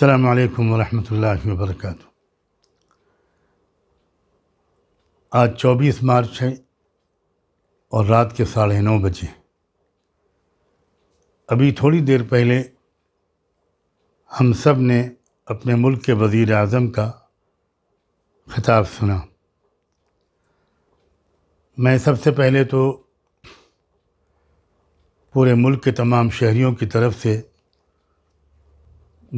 السلام عليكم ورحمة الله وبركاته आज 24 मार्च है और रात के साढ़े नौ बजे अभी थोड़ी देर पहले हम सब ने अपने मुल्क के वज़ी अजम का खिताब सुना मैं सबसे पहले तो पूरे मुल्क के तमाम शहरीों की तरफ से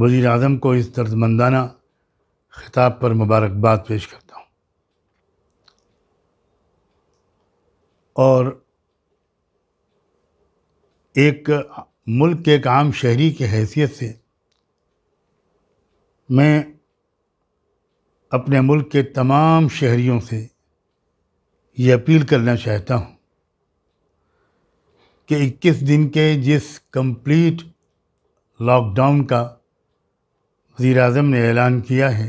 वजीर अजम को इस दर्दमंदाना ख़िताब पर मुबारकबाद पेश करता हूँ और एक मुल्क के एक आम शहरी के हैसियत से मैं अपने मुल्क के तमाम शहरीों से ये अपील करना चाहता हूँ कि 21 दिन के जिस कंप्लीट लॉकडाउन का वज़ी अजम ने ऐलान किया है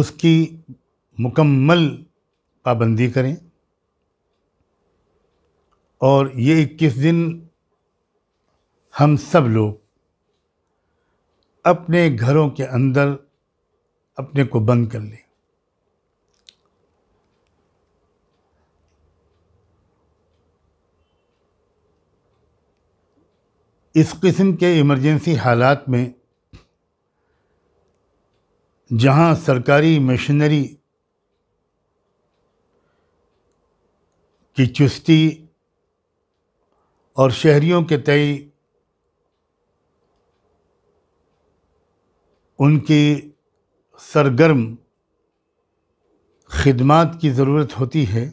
उसकी मुकम्मल पाबंदी करें और ये इक्कीस दिन हम सब लोग अपने घरों के अंदर अपने को बंद कर लें इस किस्म के इमरजेंसी हालात में जहां सरकारी मशीनरी की चुस्ती और शहरियों के तय उनकी सरगर्म खिदमत की ज़रूरत होती है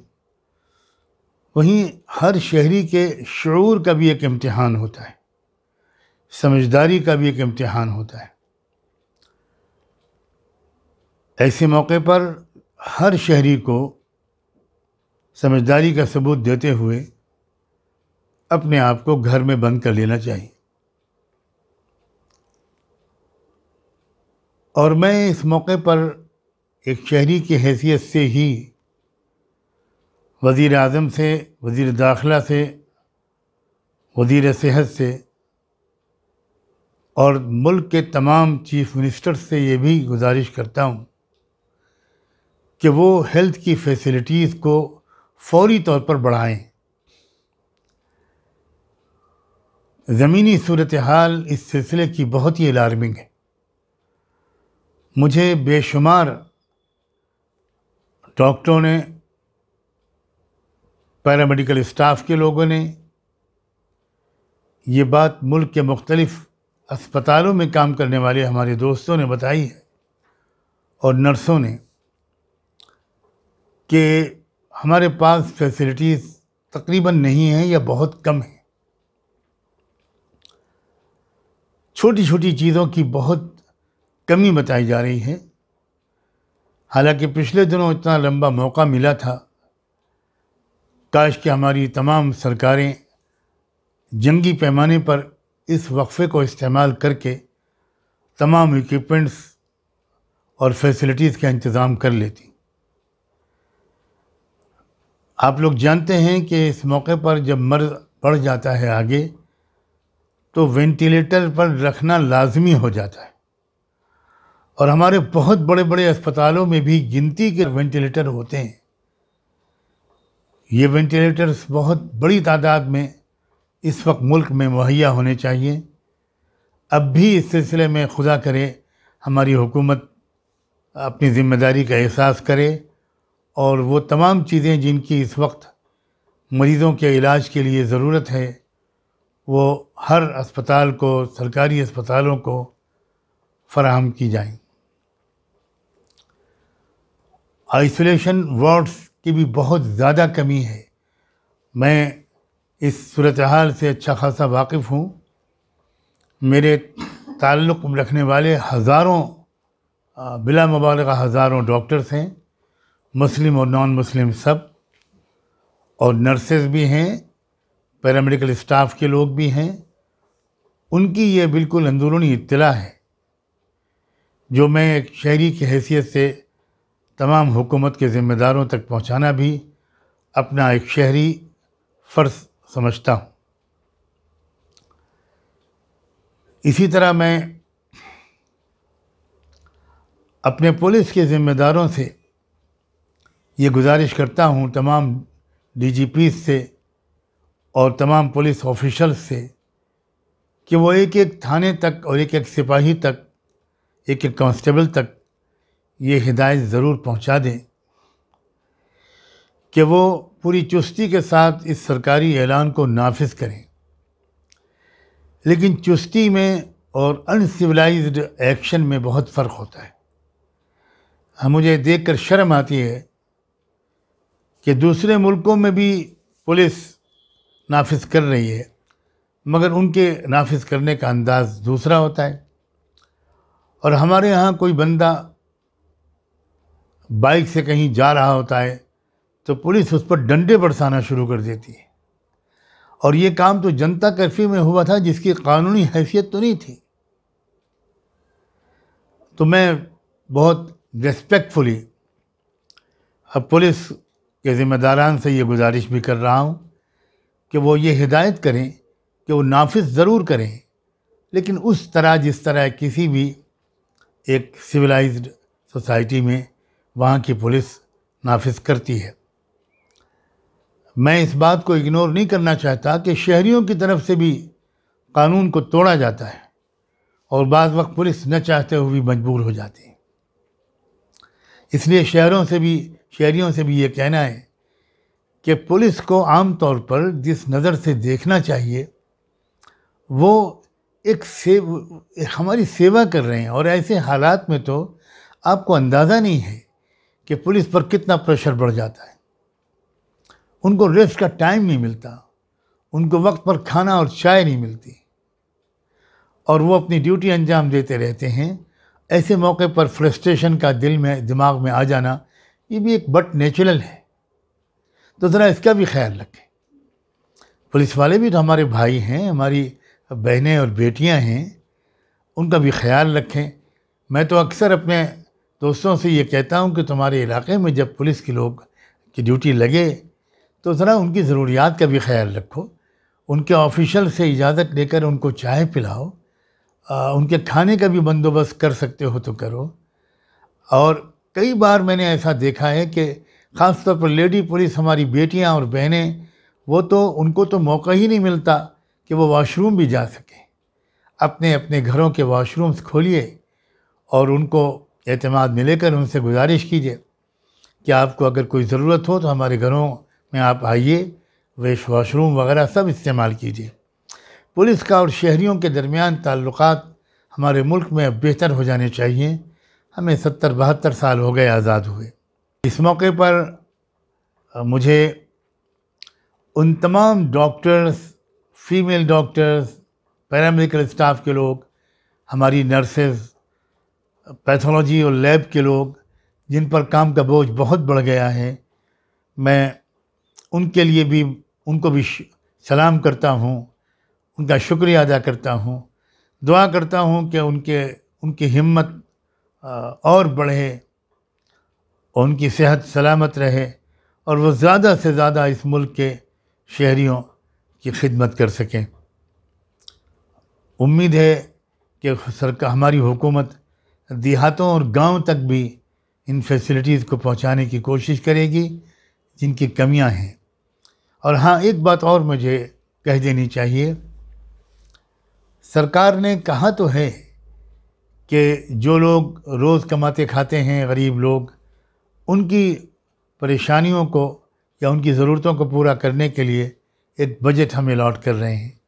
वहीं हर शहरी के शूर का भी एक इम्तहान होता है समझदारी का भी एक इम्तहान होता है ऐसे मौके पर हर शहरी को समझदारी का सबूत देते हुए अपने आप को घर में बंद कर लेना चाहिए और मैं इस मौके पर एक शहरी की हैसियत से ही वज़ी अजम से वज़ी दाखला से वज़ी सेहत से और मुल्क के तमाम चीफ़ मिनिस्टर से ये भी गुजारिश करता हूँ कि वो हेल्थ की फैसिलिटीज़ को फौरी तौर पर बढ़ाएं ज़मीनी सूरत हाल इस सिलसिले की बहुत ही अलार्मिंग है मुझे बेशुमार डॉक्टरों ने पैरामेडिकल स्टाफ के लोगों ने ये बात मुल्क के मुख्तलिफ़ अस्पतालों में काम करने वाले हमारे दोस्तों ने बताई है और नर्सों ने कि हमारे पास फैसिलिटीज़ तकरीबन नहीं हैं या बहुत कम हैं छोटी छोटी चीज़ों की बहुत कमी बताई जा रही है हालांकि पिछले दिनों इतना लंबा मौका मिला था काश कि हमारी तमाम सरकारें जंगी पैमाने पर इस वक्फ़े को इस्तेमाल करके तमाम इक्विपमेंट्स और फैसिलिटीज़ का इंतज़ाम कर लेती आप लोग जानते हैं कि इस मौके पर जब मर्ज बढ़ जाता है आगे तो वेंटिलेटर पर रखना लाजमी हो जाता है और हमारे बहुत बड़े बड़े अस्पतालों में भी गिनती के वेंटिलेटर होते हैं ये वेंटिलेटर्स बहुत बड़ी तादाद में इस वक्त मुल्क में मुहैया होने चाहिए अब भी इस सिलसिले में खुदा करे हमारी हुकूमत अपनी ज़िम्मेदारी का एहसास करे और वो तमाम चीज़ें जिनकी इस वक्त मरीज़ों के इलाज के लिए ज़रूरत है वो हर अस्पताल को सरकारी अस्पतालों को फराहम की जाएं। आइसोलेशन वार्ड्स की भी बहुत ज़्यादा कमी है मैं इस सूरत हाल से अच्छा खासा वाकिफ़ हूँ मेरे ताल्लुक़ रखने वाले हज़ारों बिला मुबालक हज़ारों डॉक्टर्स हैं मुस्लिम और नॉन मुस्लिम सब और नर्सेज भी हैं पैरामेडिकल स्टाफ के लोग भी हैं उनकी ये बिल्कुल अंदरूनी इतला है जो मैं एक शहरी की हैसियत से तमाम हुकूमत के ज़िम्मेदारों तक पहुँचाना भी अपना एक शहरी फ़र्ज़ समझता हूँ इसी तरह मैं अपने पुलिस के ज़िम्मेदारों से ये गुजारिश करता हूँ तमाम डीजीपी से और तमाम पुलिस ऑफिशल से कि वो एक एक थाने तक और एक एक सिपाही तक एक एक कांस्टेबल तक ये हिदायत ज़रूर पहुँचा दें कि वो पूरी चुस्ती के साथ इस सरकारी ऐलान को नाफिज करें लेकिन चुस्ती में और अनसिविलाइज्ड एक्शन में बहुत फ़र्क होता है हाँ, मुझे देख कर शर्म आती है कि दूसरे मुल्कों में भी पुलिस नाफिज कर रही है मगर उनके नाफिज करने का अंदाज़ दूसरा होता है और हमारे यहाँ कोई बंदा बाइक से कहीं जा रहा होता है तो पुलिस उस पर डंडे बरसाना शुरू कर देती है और ये काम तो जनता कर्फ्यू में हुआ था जिसकी कानूनी हैसियत तो नहीं थी तो मैं बहुत रिस्पेक्टफुली अब पुलिस के ज़िम्मेदारान से ये गुजारिश भी कर रहा हूँ कि वो ये हिदायत करें कि वो नाफिस ज़रूर करें लेकिन उस तरह जिस तरह किसी भी एक सिविलाइज्ड सोसाइटी में वहाँ की पुलिस नाफिस करती है मैं इस बात को इग्नोर नहीं करना चाहता कि शहरीों की तरफ से भी कानून को तोड़ा जाता है और बाद वक्त पुलिस न चाहते हुए भी मजबूर हो जाती है इसलिए शहरों से भी शहरीों से भी ये कहना है कि पुलिस को आम तौर पर जिस नज़र से देखना चाहिए वो एक से हमारी सेवा कर रहे हैं और ऐसे हालात में तो आपको अंदाज़ा नहीं है कि पुलिस पर कितना प्रेशर बढ़ जाता है उनको रेस्ट का टाइम नहीं मिलता उनको वक्त पर खाना और चाय नहीं मिलती और वो अपनी ड्यूटी अंजाम देते रहते हैं ऐसे मौके पर फ्रस्ट्रेशन का दिल में दिमाग में आ जाना ये भी एक बट नेचुरल है तो ज़रा इसका भी ख्याल रखें पुलिस वाले भी तो हमारे भाई हैं हमारी बहनें और बेटियां हैं उनका भी ख्याल रखें मैं तो अक्सर अपने दोस्तों से ये कहता हूँ कि तुम्हारे इलाके में जब पुलिस के लोग की ड्यूटी लगे तो ज़रा उनकी ज़रूरियात का भी ख्याल रखो उनके ऑफिशल से इजाज़त लेकर उनको चाय पिलाओ आ, उनके खाने का भी बंदोबस्त कर सकते हो तो करो और कई बार मैंने ऐसा देखा है कि ख़ास तौर पर लेडी पुलिस हमारी बेटियां और बहनें वो तो उनको तो मौका ही नहीं मिलता कि वो वॉशरूम भी जा सकें अपने अपने घरों के वॉशरूम्स खोलिए और उनको अतमाद में लेकर उनसे गुजारिश कीजिए कि आपको अगर कोई ज़रूरत हो तो हमारे घरों में आप आइए वेश वाशरूम वगैरह सब इस्तेमाल कीजिए पुलिस का और शहरीों के दरमियान ताल्लुक हमारे मुल्क में अब बेहतर हो जाने चाहिए हमें सत्तर बहत्तर साल हो गए आज़ाद हुए इस मौके पर मुझे उन तमाम doctors female doctors paramedical staff के लोग हमारी नर्सेज पैथोलॉजी और लैब के लोग जिन पर काम का बोझ बहुत बढ़ गया है मैं उनके लिए भी उनको भी सलाम करता हूँ उनका शुक्रिया अदा करता हूँ दुआ करता हूँ कि उनके उनकी हिम्मत और बढ़े और उनकी सेहत सलामत रहे और वो ज़्यादा से ज़्यादा इस मुल्क के शहरीों की खिदमत कर सकें उम्मीद है कि सरकार हमारी हुकूमत देहातों और गांव तक भी इन फैसिलिटीज़ को पहुंचाने की कोशिश करेगी जिनकी कमियां हैं और हाँ एक बात और मुझे कह देनी चाहिए सरकार ने कहा तो है कि जो लोग रोज़ कमाते खाते हैं गरीब लोग उनकी परेशानियों को या उनकी ज़रूरतों को पूरा करने के लिए एक बजट हम अलाट कर रहे हैं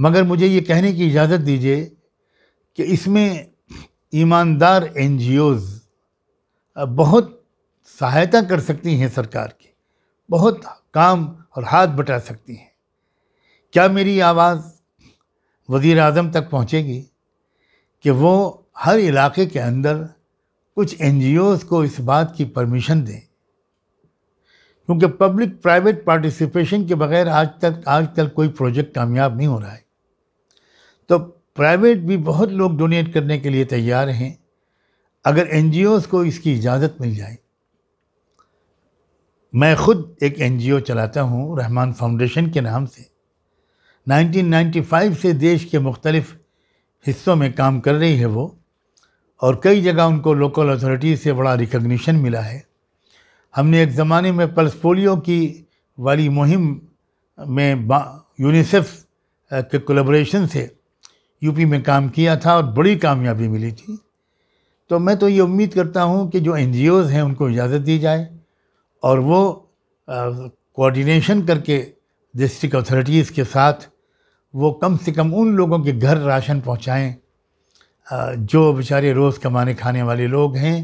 मगर मुझे ये कहने की इजाज़त दीजिए कि इसमें ईमानदार एन बहुत सहायता कर सकती हैं सरकार की बहुत काम और हाथ बटा सकती हैं क्या मेरी आवाज़ वज़ी अजम तक पहुँचेगी कि वो हर इलाके के अंदर कुछ एन को इस बात की परमिशन दें क्योंकि पब्लिक प्राइवेट पार्टिसिपेशन के बगैर आज तक आजकल कोई प्रोजेक्ट कामयाब नहीं हो रहा है तो प्राइवेट भी बहुत लोग डोनेट करने के लिए तैयार हैं अगर एन को इसकी इजाज़त मिल जाए मैं खुद एक एनजीओ चलाता हूँ रहमान फाउंडेशन के नाम से 1995 से देश के मुख्तलिफ हिस्सों में काम कर रही है वो और कई जगह उनको लोकल अथॉरिटी से बड़ा रिकग्निशन मिला है हमने एक ज़माने में पल्स पोलियो की वाली मुहिम में यूनिसेफ के कोलेब्रेशन से यूपी में काम किया था और बड़ी कामयाबी मिली थी तो मैं तो ये उम्मीद करता हूँ कि जो एन हैं उनको इजाज़त दी जाए और वो कोऑर्डिनेशन करके डिस्ट्रिक्ट अथॉरिटीज़ के साथ वो कम से कम उन लोगों के घर राशन पहुँचाएँ जो बेचारे रोज़ कमाने खाने वाले लोग हैं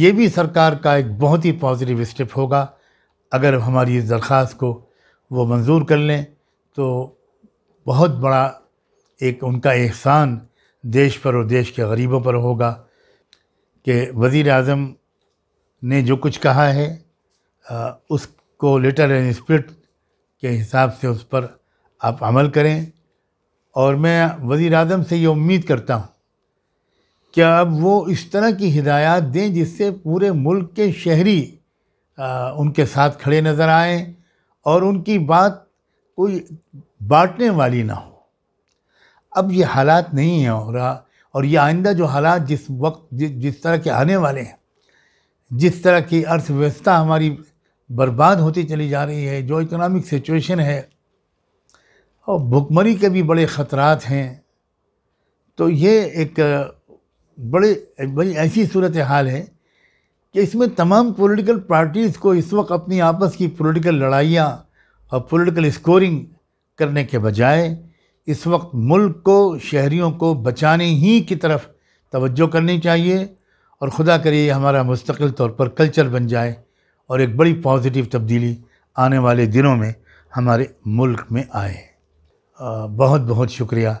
ये भी सरकार का एक बहुत ही पॉजिटिव स्टेप होगा अगर हमारी इस दरख्वास्त को वो मंजूर कर लें तो बहुत बड़ा एक उनका एहसान देश पर और देश के गरीबों पर होगा कि वज़ी अजम ने जो कुछ कहा है उसको लेटर एंड स्प्रिट के हिसाब से उस पर आप अमल करें और मैं वज़ी अजम से ये उम्मीद करता हूँ कि अब वो इस तरह की हिदायत दें जिससे पूरे मुल्क के शहरी आ, उनके साथ खड़े नज़र आएँ और उनकी बात कोई बांटने वाली ना हो अब ये हालात नहीं हैं और और ये आइंदा जो हालात जिस वक्त जि, जिस तरह के आने वाले हैं जिस तरह की अर्थव्यवस्था हमारी बर्बाद होती चली जा रही है जो इकोनॉमिक सिचुएशन है और भुखमरी के भी बड़े ख़तरात हैं तो ये एक बड़े बड़ी ऐसी सूरत हाल है कि इसमें तमाम पॉलिटिकल पार्टीज़ को इस वक्त अपनी आपस की पॉलिटिकल लड़ाइयाँ और पॉलिटिकल स्कोरिंग करने के बजाय इस वक्त मुल्क को शहरीों को बचाने ही की तरफ तवज्जो करनी चाहिए और ख़ुदा करिए हमारा मुस्तकिल तौर पर कल्चर बन जाए और एक बड़ी पॉजिटिव तब्दीली आने वाले दिनों में हमारे मुल्क में आए बहुत बहुत शुक्रिया